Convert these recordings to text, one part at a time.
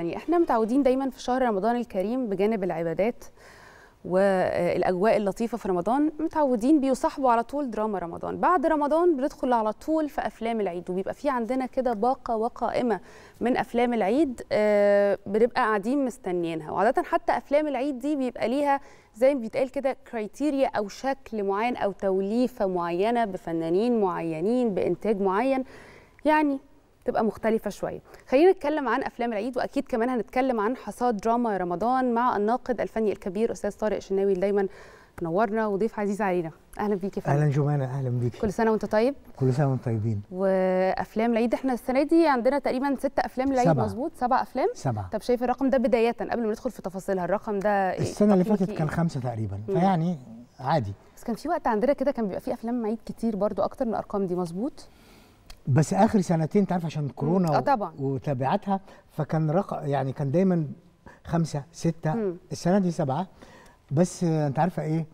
يعني احنا متعودين دايما في شهر رمضان الكريم بجانب العبادات والاجواء اللطيفه في رمضان متعودين بيصاحبوا على طول دراما رمضان بعد رمضان بندخل على طول في افلام العيد وبيبقى في عندنا كده باقه وقائمه من افلام العيد آه، بنبقى قاعدين مستنيينها وعاده حتى افلام العيد دي بيبقى ليها زي ما بيتقال كده كرايتيريا او شكل معين او توليفه معينه بفنانين معينين بانتاج معين يعني تبقى مختلفه شويه خلينا نتكلم عن افلام العيد واكيد كمان هنتكلم عن حصاد دراما رمضان مع الناقد الفني الكبير استاذ طارق شناوي اللي دايما نورنا وضيف عزيز علينا اهلا بيك فندم اهلا جمانة اهلا بيك كل سنه وانت طيب كل سنه وانتم طيبين وافلام العيد احنا السنه دي عندنا تقريبا ست افلام العيد سبعة. مظبوط سبع افلام سبعة طب شايف الرقم ده بدايه قبل ما ندخل في تفاصيلها الرقم ده إيه؟ السنه اللي فاتت كان خمسه تقريبا فيعني عادي بس كان في وقت عندنا كده كان بيبقى في افلام عيد كتير برضو اكتر من الارقام دي مظبوط بس اخر سنتين انت عارف عشان كورونا آه، طبعا وتبعاتها فكان رقم يعني كان دايما خمسه سته مم. السنه دي سبعه بس انت عارفه ايه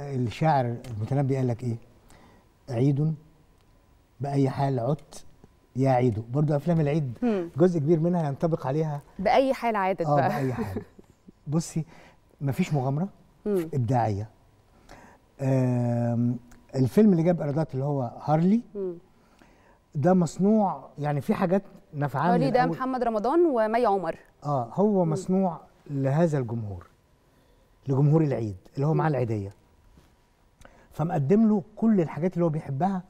الشاعر المتنبي قال لك ايه عيد باي حال عدت يا عيده برضه افلام العيد مم. جزء كبير منها ينطبق عليها باي حال عادت آه، بقى اه باي حال بصي مفيش مغامره مم. ابداعيه الفيلم اللي جاب ايرادات اللي هو هارلي مم. ده مصنوع يعني في حاجات ولي ده محمد رمضان ومي عمر اه هو مصنوع لهذا الجمهور لجمهور العيد اللي هو معاه العيديه فمقدم له كل الحاجات اللي هو بيحبها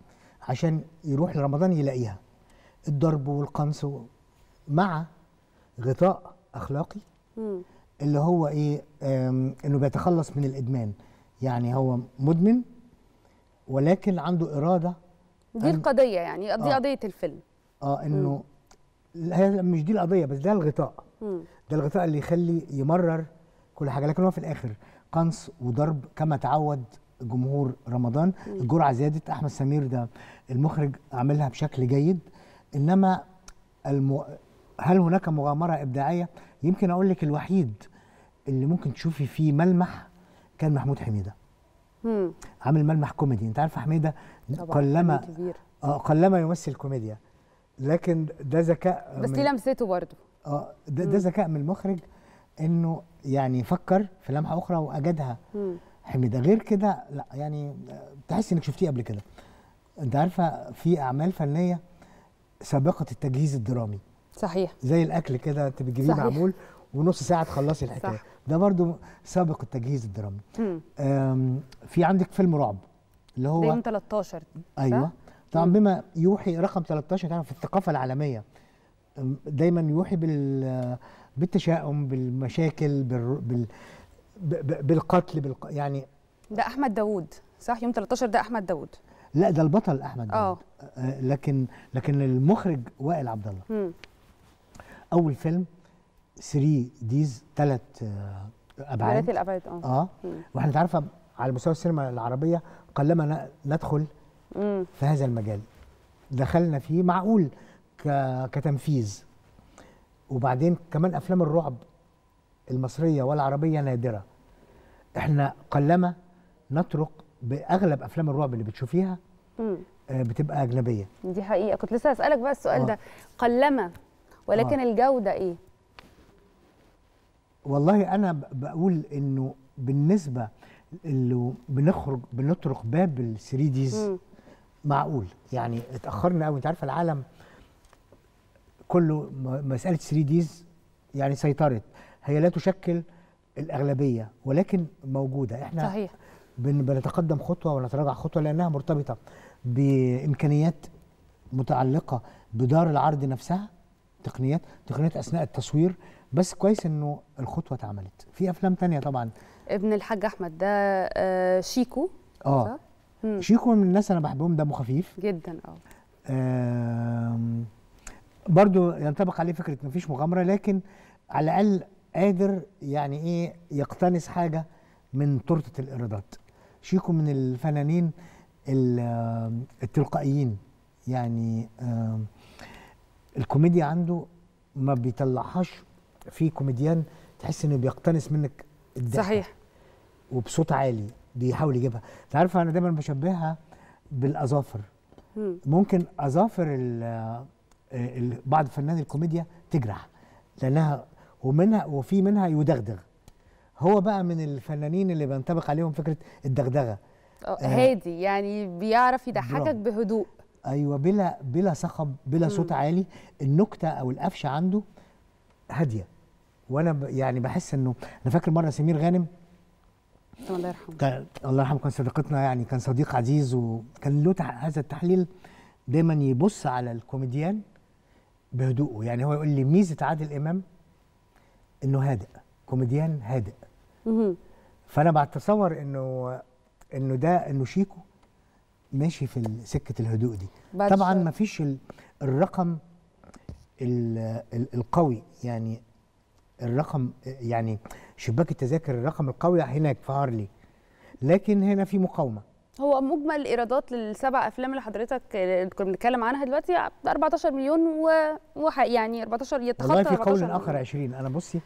عشان يروح لرمضان يلاقيها الضرب والقنص مع غطاء اخلاقي م. اللي هو ايه انه بيتخلص من الادمان يعني هو مدمن ولكن عنده اراده دي القضيه يعني دي آه قضيه الفيلم اه انه هي مش دي القضيه بس ده الغطاء مم. ده الغطاء اللي يخلي يمرر كل حاجه لكن هو في الاخر قنص وضرب كما تعود جمهور رمضان مم. الجرعه زادت احمد سمير ده المخرج عملها بشكل جيد انما الم... هل هناك مغامره ابداعيه يمكن اقول لك الوحيد اللي ممكن تشوفي فيه ملمح كان محمود حميده مم. عامل ملمح كوميدي انت عارفه حميده قلما اه قلما يمثل كوميديا لكن ده ذكاء بس ليه لمسته برضه اه ده, ده ذكاء من المخرج انه يعني فكر في لمحه اخرى واجدها حميده غير كده لا يعني تحس انك شفتيه قبل كده انت عارفه في اعمال فنيه سابقه التجهيز الدرامي صحيح زي الاكل كده انت بتجيبيه معمول ونص ساعه تخلصي الحكايه صح. ده برضو سابق التجهيز الدرامي في عندك فيلم رعب اللي هو رقم 13 ايوه طبعا مم. بما يوحي رقم 13 يعني في الثقافه العالميه دايما يوحي بال بالتشاؤم بالمشاكل بال, بال... بالقتل بال... يعني ده احمد داوود صح يوم 13 ده احمد داوود لا ده البطل احمد داوود آه. آه، لكن لكن المخرج وائل عبد الله اول فيلم 3 ديز ثلاث ابعاد ثلاث الابعاد اه اه واحنا عارفه على مستوى السينما العربيه قلما ندخل مم. في هذا المجال دخلنا فيه معقول كتنفيذ وبعدين كمان افلام الرعب المصريه والعربيه نادره احنا قلما نترك باغلب افلام الرعب اللي بتشوفيها مم. آه، بتبقى اجنبيه دي حقيقه كنت لسه هسالك بقى السؤال آه. ده قلما ولكن آه. الجوده ايه والله انا بقول انه بالنسبه اللي بنخرج بنطرق باب ال 3 ديز معقول يعني اتاخرنا قوي انت عارف العالم كله مساله 3 ديز يعني سيطرت هي لا تشكل الاغلبيه ولكن موجوده احنا صحيح بنتقدم خطوه ونتراجع خطوه لانها مرتبطه بامكانيات متعلقه بدار العرض نفسها تقنيات تقنيات اثناء التصوير بس كويس انه الخطوه اتعملت في افلام تانية طبعا ابن الحاج احمد ده آه شيكو اه شيكو من الناس انا بحبهم دمه خفيف جدا اه برضو ينطبق عليه فكره مفيش مغامره لكن على الاقل قادر يعني ايه يقتنص حاجه من تورته الايرادات شيكو من الفنانين التلقائيين يعني الكوميديا عنده ما بيطلعهاش في كوميديان تحس انه بيقتنص منك الضحك صحيح وبصوت عالي بيحاول يجيبها انت عارفه انا دايما بشبهها بالاظافر ممكن اظافر آه، بعض فنان الكوميديا تجرح لانها ومنها وفي منها يدغدغ هو بقى من الفنانين اللي بينطبق عليهم فكره الدغدغه آه، آه، هادي يعني بيعرف يضحكك بهدوء ايوه بلا بلا صخب بلا صوت عالي النكته او القفشه عنده هاديه وانا يعني بحس انه انا فاكر مره سمير غانم الله يرحمه كان الله يرحمه كان صديقتنا يعني كان صديق عزيز وكان له هذا التحليل دايما يبص على الكوميديان بهدوءه يعني هو يقول لي ميزه عادل امام انه هادئ كوميديان هادئ فانا بتصور انه انه ده انه شيكو ماشي في سكه الهدوء دي طبعا ما فيش الرقم القوي يعني الرقم يعني شباك التذاكر الرقم القوي هناك في هارلي لكن هنا في مقاومه هو مجمل الايرادات للسبع افلام اللي حضرتك كنا بنتكلم عنها دلوقتي 14 مليون و... وح... يعني 14 يتخطى والله في قول اخر 20 انا بصي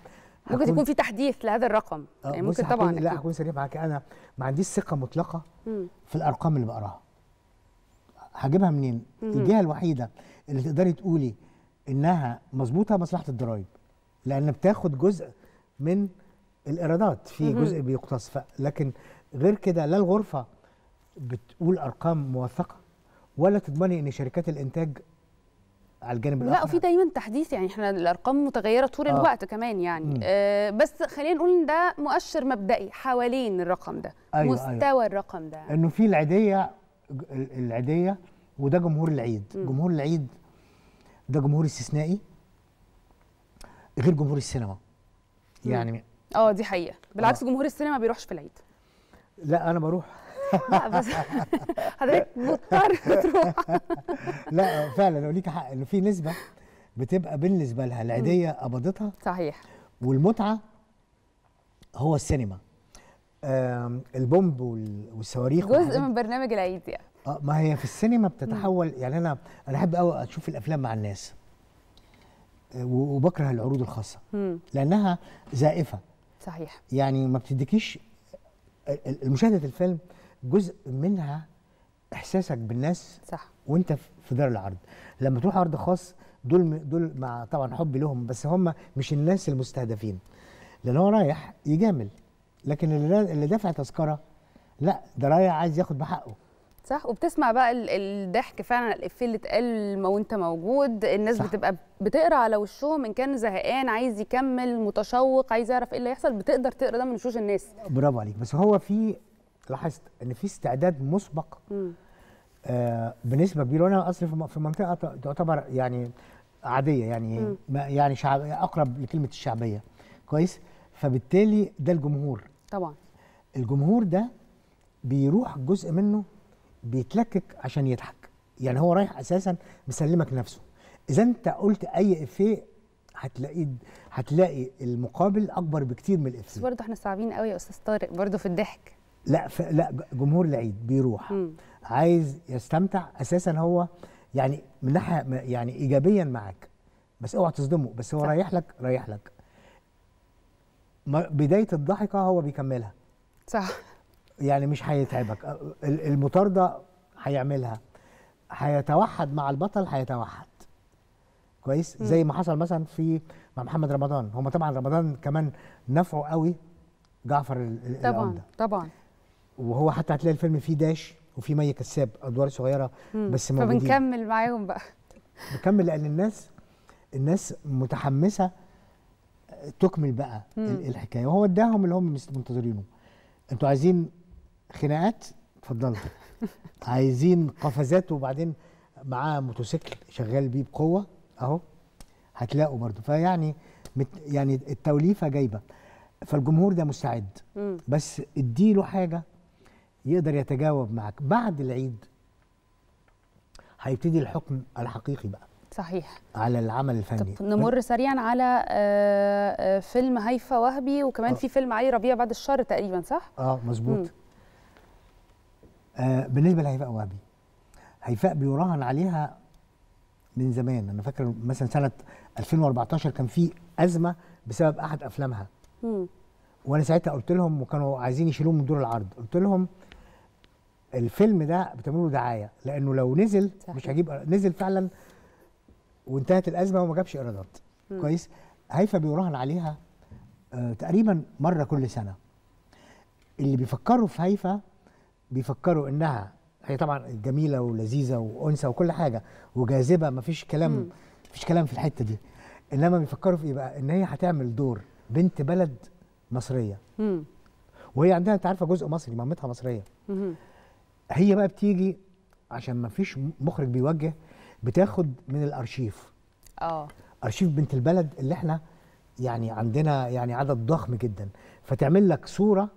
ممكن يكون في تحديث لهذا الرقم آه، يعني ممكن حكون... طبعا لا هكون صريح معاك انا ما عنديش ثقه مطلقه مم. في الارقام اللي بقراها هجيبها منين؟ الجهه الوحيده اللي تقدري تقولي انها مظبوطه مصلحه الضرايب لان بتاخد جزء من الايرادات في جزء بيقتص لكن غير كده لا الغرفه بتقول ارقام موثقه ولا تضمني ان شركات الانتاج على الجانب الاخر لا وفي دايما تحديث يعني احنا الارقام متغيره طول آه. الوقت كمان يعني آه بس خلينا نقول ان ده مؤشر مبدئي حوالين الرقم ده أيوة, أيوة. مستوى أيوة. الرقم ده انه في العيديه العيديه وده جمهور العيد م. جمهور العيد ده جمهور استثنائي غير جمهور السينما يعني اه دي حقيقه بالعكس آه. جمهور السينما ما بيروحش في العيد لا انا بروح لا بس حضرتك مضطر تروح لا فعلا لو ليك حق انه في نسبه بتبقى بالنسبه لها العيديه قبضتها صحيح والمتعه هو السينما البومب والصواريخ جزء من برنامج العيد يعني اه ما هي في السينما بتتحول يعني انا انا احب قوي اشوف الافلام مع الناس وبكره العروض الخاصه مم. لانها زائفه صحيح يعني ما بتديكيش مشاهده الفيلم جزء منها احساسك بالناس صح وانت في دار العرض لما تروح عرض خاص دول دول مع طبعا حبي لهم بس هم مش الناس المستهدفين لان هو رايح يجامل لكن اللي دافع تذكره لا ده رايح عايز ياخد بحقه صح وبتسمع بقى الضحك فعلا الافيه اللي اتقال ما وانت موجود الناس صح. بتبقى بتقرا على وشهم ان كان زهقان عايز يكمل متشوق عايز يعرف ايه اللي هيحصل بتقدر تقرا ده من وشوش الناس برافو عليك بس هو في لاحظت ان في استعداد مسبق آه بنسبه كبيره وانا اصلا في منطقه تعتبر يعني عاديه يعني م. يعني شعب اقرب لكلمه الشعبيه كويس فبالتالي ده الجمهور طبعا الجمهور ده بيروح جزء منه بيتلكك عشان يضحك يعني هو رايح اساسا مسلمك نفسه اذا انت قلت اي افيه هتلاقي هتلاقي المقابل اكبر بكتير من الافيه بس برضه احنا صعبين قوي يا استاذ طارق برضه في الضحك لا ف... لا جمهور العيد بيروح م. عايز يستمتع اساسا هو يعني من ناحيه يعني ايجابيا معاك بس اوعى تصدمه بس هو رايح لك رايح لك بدايه الضحكه هو بيكملها صح يعني مش هيتعبك المطارده هيعملها هيتوحد مع البطل هيتوحد كويس م. زي ما حصل مثلا في مع محمد رمضان هم طبعا رمضان كمان نفعه قوي جعفر طبعا الأمدة. طبعا وهو حتى هتلاقي الفيلم فيه داش وفيه مي كساب ادوار صغيره م. بس موجودين فبنكمل معاهم بقى بنكمل لان الناس الناس متحمسه تكمل بقى م. الحكايه وهو اداهم اللي هم منتظرينه انتوا عايزين خناقات اتفضل عايزين قفزات وبعدين معاه موتوسيكل شغال بيه بقوه اهو هتلاقوا برضو فيعني مت يعني التوليفه جايبه فالجمهور ده مستعد بس اديله حاجه يقدر يتجاوب معاك بعد العيد هيبتدي الحكم الحقيقي بقى صحيح على العمل الفني طب نمر سريعا على آه، آه، فيلم هيفا وهبي وكمان أوه. في فيلم علي ربيع بعد الشر تقريبا صح اه مظبوط آه، بالنسبه لهيفاء وهبي هيفاء بيراهن عليها من زمان انا فاكر مثلا سنه 2014 كان في ازمه بسبب احد افلامها وانا ساعتها قلت لهم وكانوا عايزين يشيلوه من دور العرض قلت لهم الفيلم ده بتعملوا دعايه لانه لو نزل صحيح. مش هجيب نزل فعلا وانتهت الازمه وما جابش ايرادات كويس هيفا بيراهن عليها آه تقريبا مره كل سنه اللي بيفكروا في هيفا بيفكروا انها هي طبعا جميله ولذيذه وانثى وكل حاجه وجاذبه ما فيش كلام ما فيش كلام في الحته دي انما بيفكروا في ايه بقى ان هي هتعمل دور بنت بلد مصريه وهي عندها انت عارفه جزء مصري مامتها مصريه هي بقى بتيجي عشان ما فيش مخرج بيوجه بتاخد من الارشيف اه ارشيف بنت البلد اللي احنا يعني عندنا يعني عدد ضخم جدا فتعمل لك صوره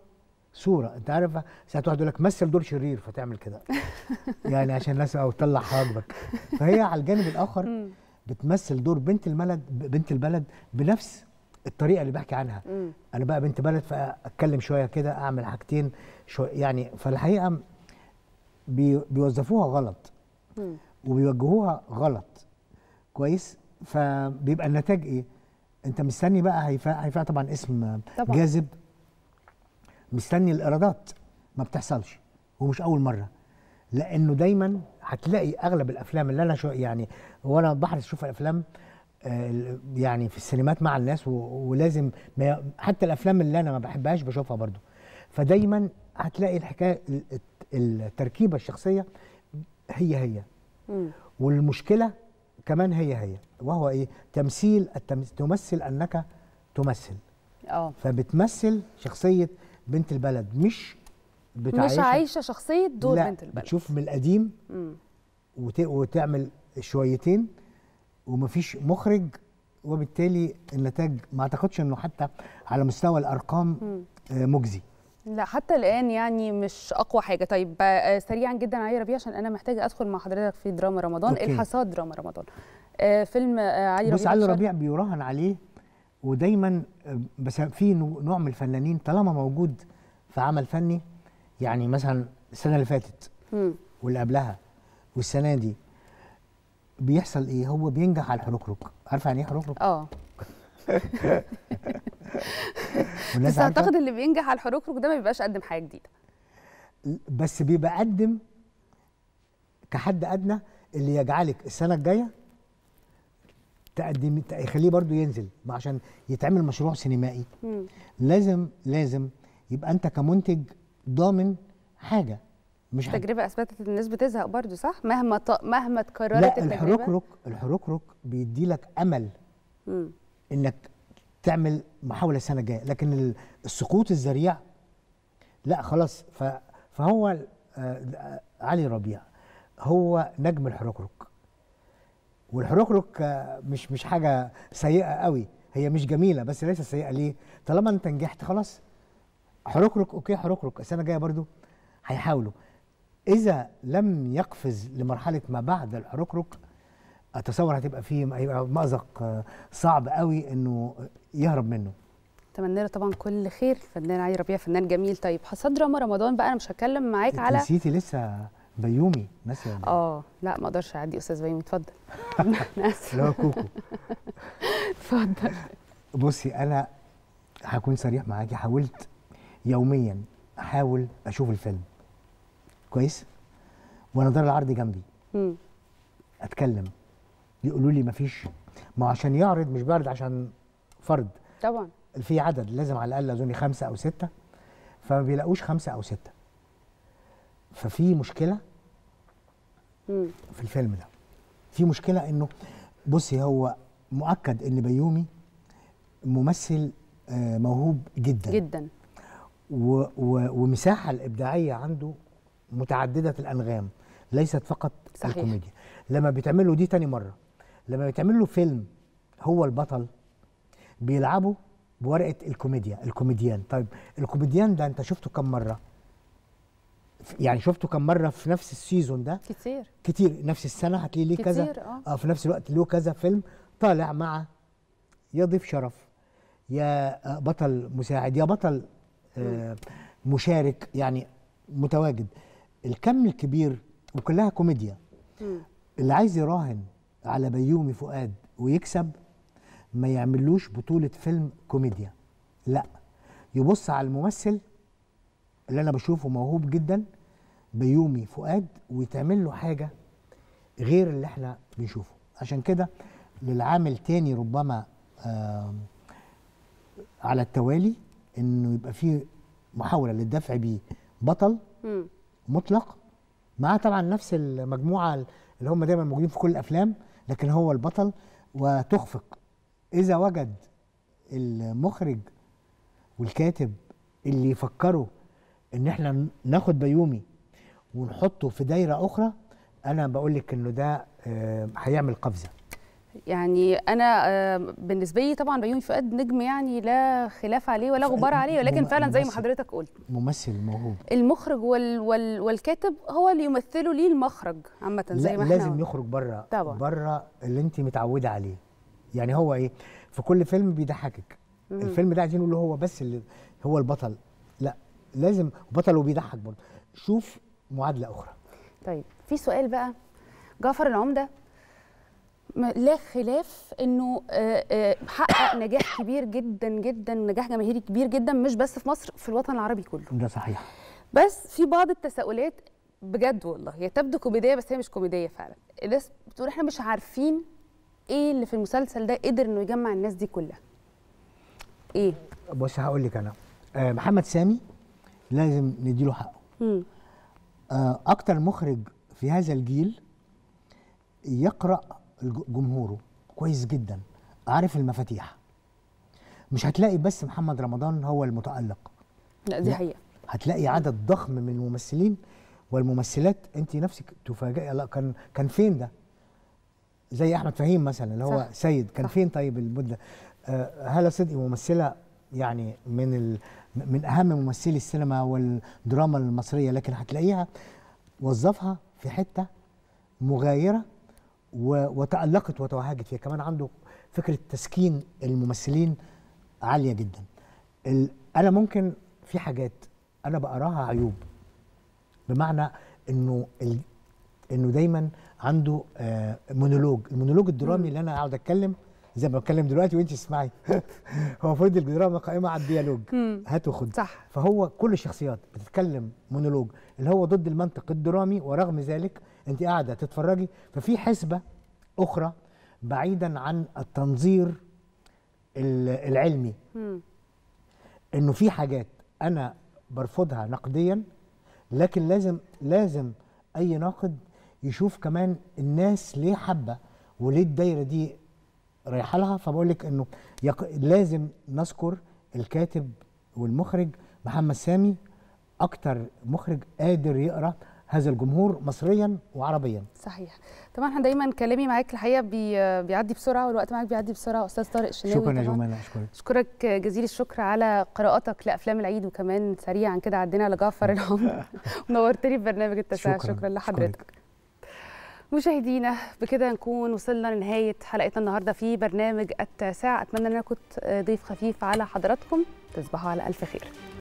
صوره انت عارف ساعات واحد يقول لك مثل دور شرير فتعمل كده يعني عشان الناس او تطلع حاجبك فهي على الجانب الاخر بتمثل دور بنت البلد بنت البلد بنفس الطريقه اللي بحكي عنها انا بقى بنت بلد فاتكلم شويه كده اعمل حاجتين شوية يعني فالحقيقه بي بيوظفوها غلط وبيوجهوها غلط كويس فبيبقى النتاج ايه انت مستني بقى هيفاء هيفاء طبعا اسم طبعا. جاذب مستني الايرادات ما بتحصلش ومش اول مره لانه دايما هتلاقي اغلب الافلام اللي انا شو يعني وانا بحرص اشوف الافلام آه، يعني في السينمات مع الناس ولازم حتى الافلام اللي انا ما بحبهاش بشوفها برضو فدايما هتلاقي الحكايه التركيبه الشخصيه هي هي والمشكله كمان هي هي وهو ايه تمثيل التمثيل تمثل انك تمثل اه فبتمثل شخصيه بنت البلد مش بتعيش مش عايشه شخصيه دور لا بنت البلد بتشوف من القديم وت... وتعمل شويتين ومفيش مخرج وبالتالي النتاج ما اعتقدش انه حتى على مستوى الارقام آه، مجزي لا حتى الان يعني مش اقوى حاجه طيب آه، سريعا جدا علي ربيع عشان انا محتاجه ادخل مع حضرتك في دراما رمضان أوكي. الحصاد دراما رمضان آه، فيلم علي ربيع بس علي ربيع بيراهن عليه ودايما آه، بس في نوع من الفنانين طالما موجود في عمل فني يعني مثلا السنه اللي فاتت واللي قبلها والسنه دي بيحصل ايه هو بينجح على الحركرك عارفه يعني ايه حركرك اه بس اعتقد اللي بينجح على الحركرك ده ما بيبقاش قدم حاجه جديده بس بيبقى قدم كحد ادنى اللي يجعلك السنه الجايه تقدم يخليه برضو ينزل عشان يتعمل مشروع سينمائي مم. لازم لازم يبقى انت كمنتج ضامن حاجه مش التجربه اثبتت ان الناس بتزهق برضو صح مهما ط... مهما اتكررت لا الحركرك الحركرك بيدي لك امل مم. انك تعمل محاوله السنه الجايه لكن السقوط الذريع لا خلاص ف... فهو آه، آه، علي ربيع هو نجم الحركرك والحركرك مش مش حاجه سيئه قوي هي مش جميله بس ليست سيئه ليه طالما انت نجحت خلاص حركرك اوكي حركرك السنه الجايه برضو هيحاولوا اذا لم يقفز لمرحله ما بعد الحركرك اتصور هتبقى فيه هيبقى مأزق صعب قوي انه يهرب منه اتمنى له طبعا كل خير الفنان علي ربيع فنان جميل طيب حصاد رمضان بقى انا مش هتكلم معاك على نسيتي لسه بيومي مثلا يعني. اه لا ما اقدرش اعدي استاذ بيومي اتفضل انا لا كوكو اتفضل بصي انا هكون صريح معاكي حاولت يوميا احاول اشوف الفيلم كويس وانا دار العرض جنبي م. اتكلم يقولوا لي مفيش ما عشان يعرض مش بيعرض عشان فرد طبعا في عدد لازم على الاقل اظن خمسه او سته فما بيلاقوش خمسه او سته ففي مشكله في الفيلم ده في مشكله انه بصي هو مؤكد ان بيومي ممثل آه، موهوب جدا جدا و و ومساحه الابداعيه عنده متعدده الانغام ليست فقط صحيح. الكوميديا لما بتعمله دي تاني مره لما بتعمل له فيلم هو البطل بيلعبه بورقه الكوميديا الكوميديان طيب الكوميديان ده انت شفته كم مره يعني شفته كم مره في نفس السيزون ده كتير كتير نفس السنه هتلاقي ليه كذا آه. اه في نفس الوقت له كذا فيلم طالع مع يا ضيف شرف يا آه، بطل مساعد يا بطل آه مشارك يعني متواجد الكم الكبير وكلها كوميديا اللي عايز يراهن على بيومي فؤاد ويكسب ما يعملوش بطوله فيلم كوميديا لا يبص على الممثل اللي انا بشوفه موهوب جدا بيومي فؤاد ويتعمل له حاجه غير اللي احنا بنشوفه عشان كده للعامل تاني ربما آه على التوالي انه يبقى في محاوله للدفع بيه بطل مطلق معاه طبعا نفس المجموعه اللي هم دايما موجودين في كل الافلام لكن هو البطل وتخفق اذا وجد المخرج والكاتب اللي يفكره ان احنا ناخد بيومي ونحطه في دايره اخرى انا بقول لك انه ده آه، هيعمل قفزه يعني انا آه، بالنسبه لي طبعا بيومي فؤاد نجم يعني لا خلاف عليه ولا غبار عليه ولكن فعلا زي ما حضرتك قلت ممثل موهوب المخرج وال وال والكاتب هو اللي يمثله ليه المخرج عامه زي ما احنا لازم يخرج بره طبعا. بره اللي انت متعوده عليه يعني هو ايه في كل فيلم بيضحكك الفيلم ده عايزين نقول هو بس اللي هو البطل لازم بطل وبيضحك برضه شوف معادله اخرى طيب في سؤال بقى جعفر العمده لا خلاف انه آه، آه، حقق نجاح كبير جدا جدا نجاح جماهيري كبير جدا مش بس في مصر في الوطن العربي كله ده صحيح بس في بعض التساؤلات بجد والله هي تبدو كوميديه بس هي مش كوميديه فعلا الناس بتقول احنا مش عارفين ايه اللي في المسلسل ده قدر انه يجمع الناس دي كلها ايه بص هقول لك انا آه، محمد سامي لازم نديله حقه مم. آه اكتر مخرج في هذا الجيل يقرا جمهوره كويس جدا عارف المفاتيح مش هتلاقي بس محمد رمضان هو المتالق لا دي حقيقه هتلاقي عدد ضخم من الممثلين والممثلات انت نفسك تفاجئي لا كان كان فين ده زي احمد فهيم مثلا اللي هو صح. سيد كان صح. فين طيب المده آه هاله صدقي ممثله يعني من ال من اهم ممثلي السينما والدراما المصريه لكن هتلاقيها وظفها في حته مغايره وتالقت وتوهجت فيها كمان عنده فكره تسكين الممثلين عاليه جدا انا ممكن في حاجات انا بقراها عيوب بمعنى انه انه دايما عنده آه، مونولوج المونولوج الدرامي اللي انا اقعد اتكلم زي ما بتكلم دلوقتي وانت تسمعي هو المفروض الدراما قائمه على الديالوج هات وخد صح فهو كل الشخصيات بتتكلم مونولوج اللي هو ضد المنطق الدرامي ورغم ذلك انت قاعده تتفرجي ففي حسبه اخرى بعيدا عن التنظير العلمي مم. انه في حاجات انا برفضها نقديا لكن لازم لازم اي ناقد يشوف كمان الناس ليه حابه وليه الدايره دي رايحه لها فبقول لك انه يق... لازم نذكر الكاتب والمخرج محمد سامي اكتر مخرج قادر يقرا هذا الجمهور مصريا وعربيا صحيح طبعا احنا دايما كلامي معاك الحقيقه بي... بيعدي بسرعه والوقت معاك بيعدي بسرعه استاذ طارق الشناوي شكرا يا جمال اشكرك اشكرك جزيل الشكر على قراءتك لافلام العيد وكمان سريعا كده عدينا على جعفر العمر ونورتني في برنامج التسع شكرا, شكرا لحضرتك شكرا. مشاهدينا بكده نكون وصلنا لنهاية حلقتنا النهاردة في برنامج التاسع أتمنى أن أنا كنت ضيف خفيف على حضراتكم تصبحوا على ألف خير